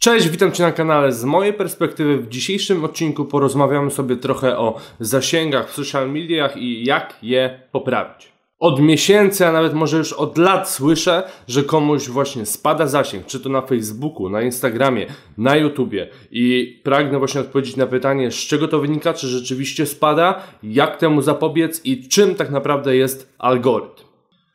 Cześć, witam Cię na kanale. Z mojej perspektywy w dzisiejszym odcinku porozmawiamy sobie trochę o zasięgach w social mediach i jak je poprawić. Od miesięcy, a nawet może już od lat słyszę, że komuś właśnie spada zasięg, czy to na Facebooku, na Instagramie, na YouTubie i pragnę właśnie odpowiedzieć na pytanie, z czego to wynika, czy rzeczywiście spada, jak temu zapobiec i czym tak naprawdę jest algorytm.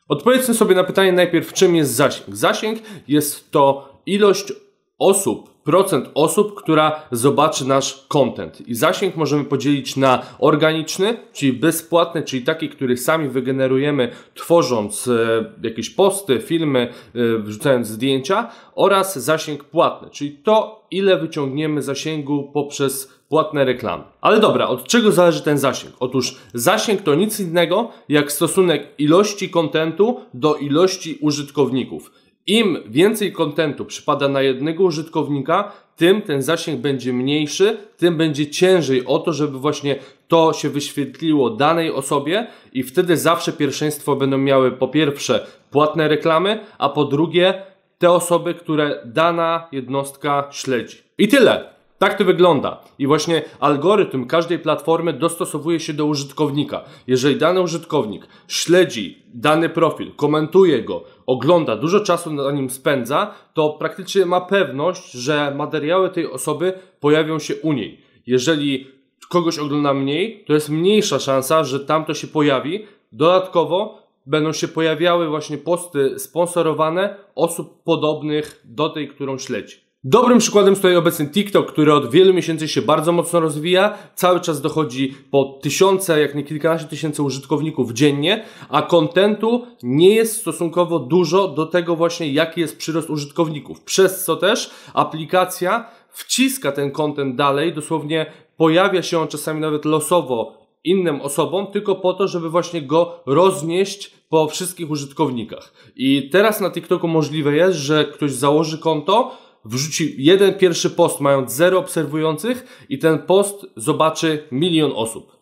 Odpowiedzmy sobie na pytanie najpierw, czym jest zasięg. Zasięg jest to ilość osób, procent osób, która zobaczy nasz content. I zasięg możemy podzielić na organiczny, czyli bezpłatny, czyli taki, który sami wygenerujemy, tworząc e, jakieś posty, filmy, e, wrzucając zdjęcia, oraz zasięg płatny, czyli to, ile wyciągniemy zasięgu poprzez płatne reklamy. Ale dobra, od czego zależy ten zasięg? Otóż zasięg to nic innego jak stosunek ilości kontentu do ilości użytkowników. Im więcej kontentu przypada na jednego użytkownika, tym ten zasięg będzie mniejszy, tym będzie ciężej o to, żeby właśnie to się wyświetliło danej osobie i wtedy zawsze pierwszeństwo będą miały po pierwsze płatne reklamy, a po drugie te osoby, które dana jednostka śledzi. I tyle. Tak to wygląda. I właśnie algorytm każdej platformy dostosowuje się do użytkownika. Jeżeli dany użytkownik śledzi dany profil, komentuje go, ogląda, dużo czasu na nim spędza, to praktycznie ma pewność, że materiały tej osoby pojawią się u niej. Jeżeli kogoś ogląda mniej, to jest mniejsza szansa, że tamto się pojawi. Dodatkowo będą się pojawiały właśnie posty sponsorowane osób podobnych do tej, którą śledzi. Dobrym przykładem stoi obecny TikTok, który od wielu miesięcy się bardzo mocno rozwija. Cały czas dochodzi po tysiące, jak nie kilkanaście tysięcy użytkowników dziennie, a kontentu nie jest stosunkowo dużo do tego właśnie, jaki jest przyrost użytkowników. Przez co też aplikacja wciska ten kontent dalej, dosłownie pojawia się on czasami nawet losowo innym osobom, tylko po to, żeby właśnie go roznieść po wszystkich użytkownikach. I teraz na TikToku możliwe jest, że ktoś założy konto, wrzuci jeden pierwszy post mając zero obserwujących i ten post zobaczy milion osób.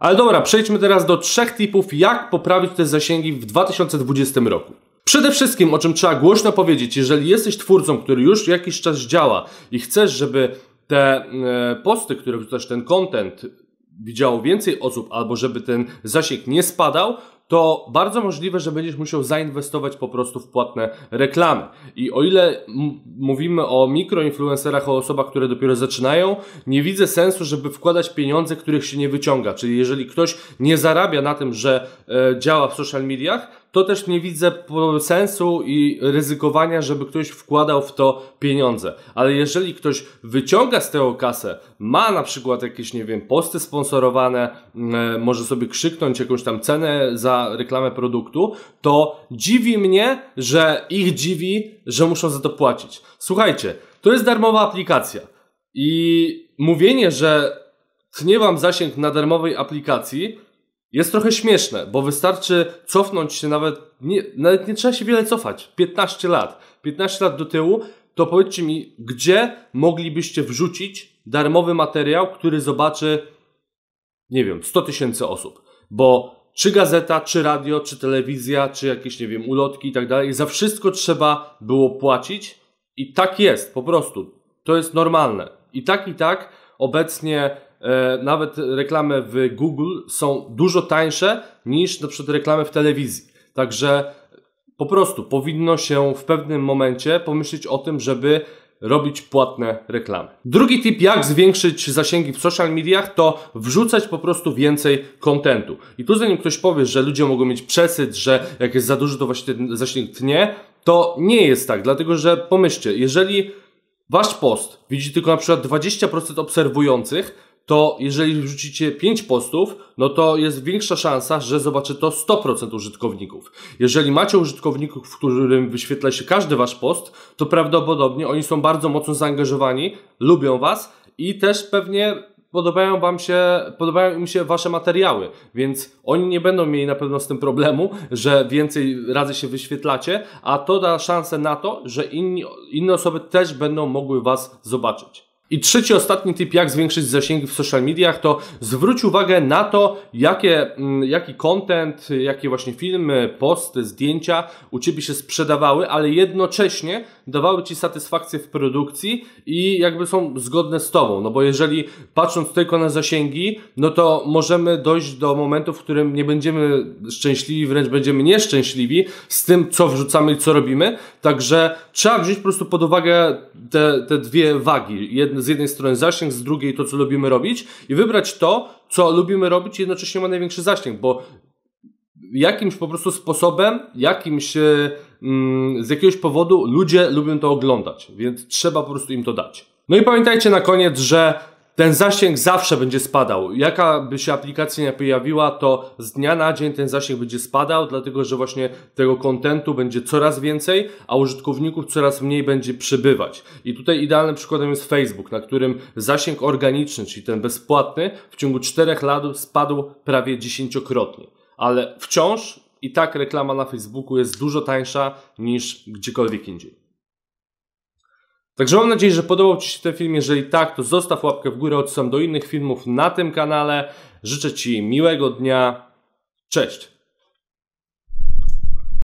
Ale dobra, przejdźmy teraz do trzech tipów, jak poprawić te zasięgi w 2020 roku. Przede wszystkim, o czym trzeba głośno powiedzieć, jeżeli jesteś twórcą, który już jakiś czas działa i chcesz, żeby te e, posty, które wrzucasz, ten content widziało więcej osób, albo żeby ten zasięg nie spadał, to bardzo możliwe, że będziesz musiał zainwestować po prostu w płatne reklamy. I o ile mówimy o mikroinfluencerach, o osobach, które dopiero zaczynają, nie widzę sensu, żeby wkładać pieniądze, których się nie wyciąga. Czyli jeżeli ktoś nie zarabia na tym, że e, działa w social mediach, to też nie widzę sensu i ryzykowania, żeby ktoś wkładał w to pieniądze. Ale jeżeli ktoś wyciąga z tego kasę, ma na przykład jakieś, nie wiem, posty sponsorowane, mm, e, może sobie krzyknąć jakąś tam cenę za reklamę produktu, to dziwi mnie, że ich dziwi, że muszą za to płacić. Słuchajcie, to jest darmowa aplikacja. I mówienie, że tnie wam zasięg na darmowej aplikacji, jest trochę śmieszne, bo wystarczy cofnąć się nawet, nie, nawet nie trzeba się wiele cofać, 15 lat, 15 lat do tyłu, to powiedzcie mi, gdzie moglibyście wrzucić darmowy materiał, który zobaczy, nie wiem, 100 tysięcy osób, bo czy gazeta, czy radio, czy telewizja, czy jakieś, nie wiem, ulotki i tak dalej, za wszystko trzeba było płacić i tak jest, po prostu, to jest normalne. I tak, i tak obecnie E, nawet reklamy w Google są dużo tańsze niż na przykład reklamy w telewizji. Także po prostu powinno się w pewnym momencie pomyśleć o tym, żeby robić płatne reklamy. Drugi tip, jak zwiększyć zasięgi w social mediach, to wrzucać po prostu więcej kontentu. I tu zanim ktoś powie, że ludzie mogą mieć przesyt, że jak jest za dużo, to właśnie ten zasięg tnie, to nie jest tak, dlatego że pomyślcie, jeżeli wasz post widzi tylko na przykład 20% obserwujących, to jeżeli wrzucicie 5 postów, no to jest większa szansa, że zobaczy to 100% użytkowników. Jeżeli macie użytkowników, w którym wyświetla się każdy wasz post, to prawdopodobnie oni są bardzo mocno zaangażowani, lubią was i też pewnie podobają wam się, podobają im się wasze materiały, więc oni nie będą mieli na pewno z tym problemu, że więcej razy się wyświetlacie, a to da szansę na to, że inni, inne osoby też będą mogły was zobaczyć. I trzeci, ostatni tip, jak zwiększyć zasięgi w social mediach, to zwróć uwagę na to, jakie, mm, jaki content, jakie właśnie filmy, posty, zdjęcia u Ciebie się sprzedawały, ale jednocześnie dawały Ci satysfakcję w produkcji i jakby są zgodne z Tobą. No bo jeżeli patrząc tylko na zasięgi, no to możemy dojść do momentu, w którym nie będziemy szczęśliwi, wręcz będziemy nieszczęśliwi z tym, co wrzucamy i co robimy, Także trzeba wziąć po prostu pod uwagę te, te dwie wagi. Jedne, z jednej strony zasięg, z drugiej to, co lubimy robić i wybrać to, co lubimy robić i jednocześnie ma największy zasięg, bo jakimś po prostu sposobem, jakimś e, mm, z jakiegoś powodu ludzie lubią to oglądać, więc trzeba po prostu im to dać. No i pamiętajcie na koniec, że ten zasięg zawsze będzie spadał. Jaka by się aplikacja nie pojawiła, to z dnia na dzień ten zasięg będzie spadał, dlatego że właśnie tego kontentu będzie coraz więcej, a użytkowników coraz mniej będzie przybywać. I tutaj idealnym przykładem jest Facebook, na którym zasięg organiczny, czyli ten bezpłatny, w ciągu 4 lat spadł prawie dziesięciokrotnie. Ale wciąż i tak reklama na Facebooku jest dużo tańsza niż gdziekolwiek indziej. Także mam nadzieję, że podobał Ci się ten film. Jeżeli tak, to zostaw łapkę w górę, odsyłam do innych filmów na tym kanale. Życzę Ci miłego dnia. Cześć!